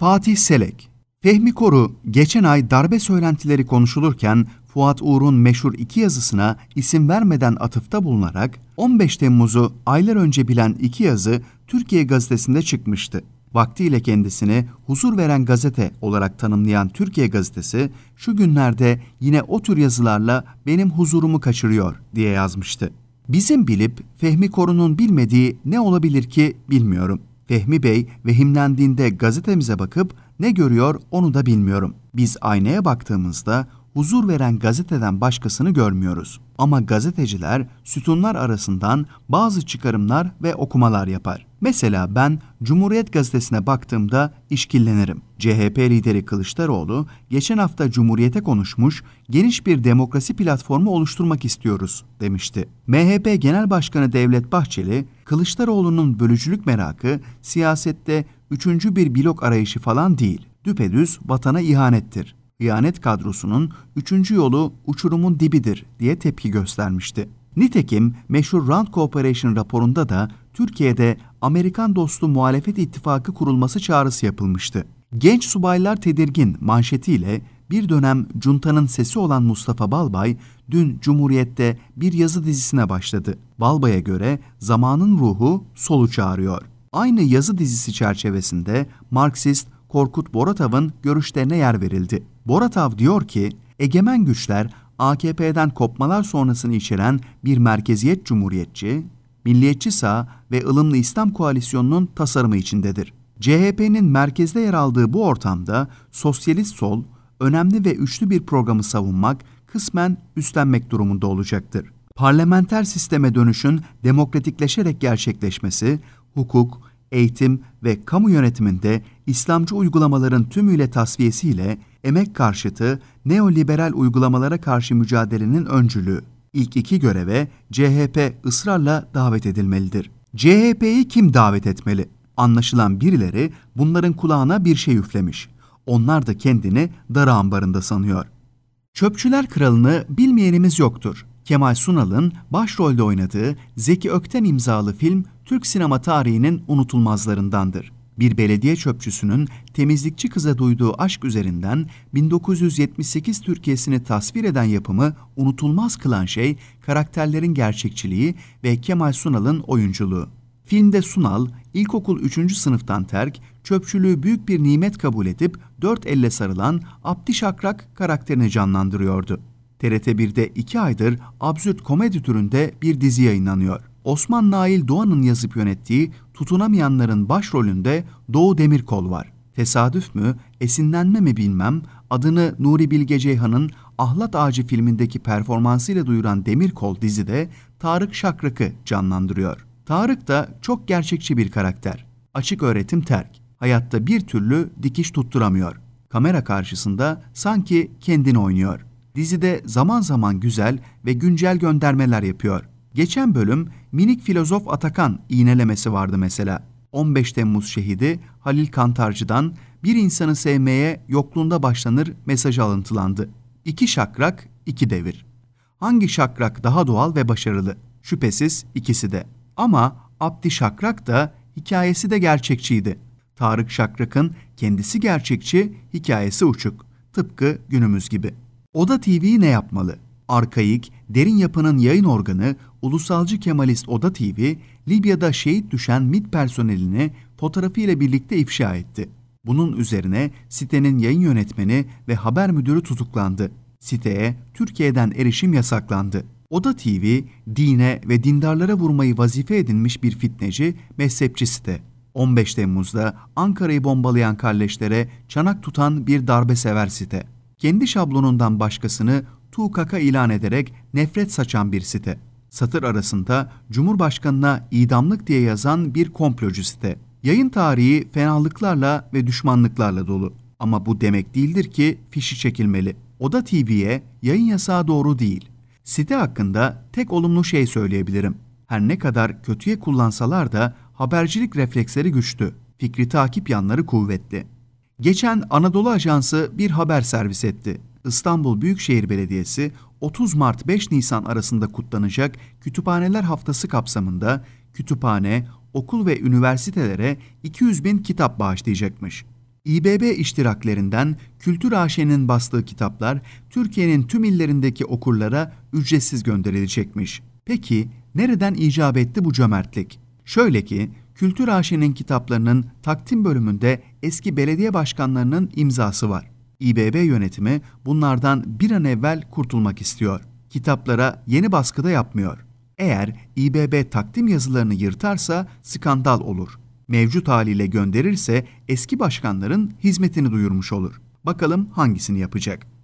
Fatih Selek Fehmi Koru geçen ay darbe söylentileri konuşulurken Fuat Uğur'un meşhur iki yazısına isim vermeden atıfta bulunarak 15 Temmuz'u aylar önce bilen iki yazı Türkiye gazetesinde çıkmıştı. Vaktiyle kendisini huzur veren gazete olarak tanımlayan Türkiye gazetesi şu günlerde yine o tür yazılarla benim huzurumu kaçırıyor diye yazmıştı. Bizim bilip Fehmi Koru'nun bilmediği ne olabilir ki bilmiyorum. Fehmi Bey vehimlendiğinde gazetemize bakıp ne görüyor onu da bilmiyorum. Biz aynaya baktığımızda huzur veren gazeteden başkasını görmüyoruz. Ama gazeteciler sütunlar arasından bazı çıkarımlar ve okumalar yapar. Mesela ben Cumhuriyet Gazetesi'ne baktığımda işkillenirim. CHP lideri Kılıçdaroğlu geçen hafta Cumhuriyet'e konuşmuş, geniş bir demokrasi platformu oluşturmak istiyoruz demişti. MHP Genel Başkanı Devlet Bahçeli, Kılıçdaroğlu'nun bölücülük merakı siyasette üçüncü bir blok arayışı falan değil. Düpedüz vatana ihanettir. İhanet kadrosunun üçüncü yolu uçurumun dibidir diye tepki göstermişti. Nitekim meşhur Rand Cooperation raporunda da Türkiye'de Amerikan dostu muhalefet ittifakı kurulması çağrısı yapılmıştı. Genç subaylar tedirgin manşetiyle bir dönem cuntanın sesi olan Mustafa Balbay dün Cumhuriyet'te bir yazı dizisine başladı. Balbay'a göre zamanın ruhu solu çağırıyor. Aynı yazı dizisi çerçevesinde Marksist Korkut Boratav'ın görüşlerine yer verildi. Boratav diyor ki, egemen güçler AKP'den kopmalar sonrasını içeren bir merkeziyet cumhuriyetçi, Milliyetçi Sağ ve ılımlı İslam Koalisyonu'nun tasarımı içindedir. CHP'nin merkezde yer aldığı bu ortamda sosyalist sol, önemli ve üçlü bir programı savunmak, kısmen üstlenmek durumunda olacaktır. Parlamenter sisteme dönüşün demokratikleşerek gerçekleşmesi, hukuk, eğitim ve kamu yönetiminde İslamcı uygulamaların tümüyle tasfiyesiyle emek karşıtı neoliberal uygulamalara karşı mücadelenin öncülüğü ilk iki göreve CHP ısrarla davet edilmelidir. CHP'yi kim davet etmeli? Anlaşılan birileri bunların kulağına bir şey üflemiş. Onlar da kendini dar ambarında sanıyor. Çöpçüler Kralı'nı bilmeyenimiz yoktur. Kemal Sunal'ın başrolde oynadığı Zeki Ökten imzalı film Türk sinema tarihinin unutulmazlarındandır bir belediye çöpçüsünün temizlikçi kıza duyduğu aşk üzerinden 1978 Türkiye'sini tasvir eden yapımı unutulmaz kılan şey karakterlerin gerçekçiliği ve Kemal Sunal'ın oyunculuğu. Filmde Sunal, ilkokul 3. sınıftan terk, çöpçülüğü büyük bir nimet kabul edip dört elle sarılan Abdi Şakrak karakterini canlandırıyordu. TRT 1'de iki aydır absürt komedi türünde bir dizi yayınlanıyor. Osman Nail Doğan'ın yazıp yönettiği Tutunamayanların başrolünde Doğu Demirkol var. Tesadüf mü, esinlenme mi bilmem, adını Nuri Bilge Ceyhan'ın Ahlat Ağacı filmindeki performansıyla duyuran Demirkol dizide Tarık Şakrak'ı canlandırıyor. Tarık da çok gerçekçi bir karakter. Açık öğretim terk. Hayatta bir türlü dikiş tutturamıyor. Kamera karşısında sanki kendini oynuyor. Dizide zaman zaman güzel ve güncel göndermeler yapıyor. Geçen bölüm minik filozof Atakan iğnelemesi vardı mesela. 15 Temmuz şehidi Halil Kantarcı'dan bir insanı sevmeye yokluğunda başlanır mesajı alıntılandı. İki şakrak, iki devir. Hangi şakrak daha doğal ve başarılı? Şüphesiz ikisi de. Ama Abdi Şakrak da hikayesi de gerçekçiydi. Tarık Şakrak'ın kendisi gerçekçi, hikayesi uçuk. Tıpkı günümüz gibi. Oda TV ne yapmalı? arkaik, derin yapının yayın organı Ulusalcı Kemalist Oda TV, Libya'da şehit düşen MIT personelini fotoğrafı ile birlikte ifşa etti. Bunun üzerine sitenin yayın yönetmeni ve haber müdürü tutuklandı. Siteye Türkiye'den erişim yasaklandı. Oda TV, dine ve dindarlara vurmayı vazife edinmiş bir fitneci, mezhepçi site. 15 Temmuz'da Ankara'yı bombalayan kardeşlere çanak tutan bir darbesever site. Kendi şablonundan başkasını Tuğkaka ilan ederek nefret saçan bir site. Satır arasında Cumhurbaşkanına idamlık diye yazan bir komplocu site. Yayın tarihi fenalıklarla ve düşmanlıklarla dolu. Ama bu demek değildir ki fişi çekilmeli. Oda TV'ye yayın yasağı doğru değil. Site hakkında tek olumlu şey söyleyebilirim. Her ne kadar kötüye kullansalar da habercilik refleksleri güçlü. Fikri takip yanları kuvvetli. Geçen Anadolu Ajansı bir haber servis etti. İstanbul Büyükşehir Belediyesi 30 Mart 5 Nisan arasında kutlanacak Kütüphaneler Haftası kapsamında kütüphane, okul ve üniversitelere 200 bin kitap bağışlayacakmış. İBB iştiraklerinden Kültür AŞ'nin bastığı kitaplar Türkiye'nin tüm illerindeki okurlara ücretsiz gönderilecekmiş. Peki nereden icap etti bu cömertlik? Şöyle ki Kültür AŞ'nin kitaplarının takdim bölümünde eski belediye başkanlarının imzası var. İBB yönetimi bunlardan bir an evvel kurtulmak istiyor. Kitaplara yeni baskıda yapmıyor. Eğer İBB takdim yazılarını yırtarsa skandal olur. Mevcut haliyle gönderirse eski başkanların hizmetini duyurmuş olur. Bakalım hangisini yapacak?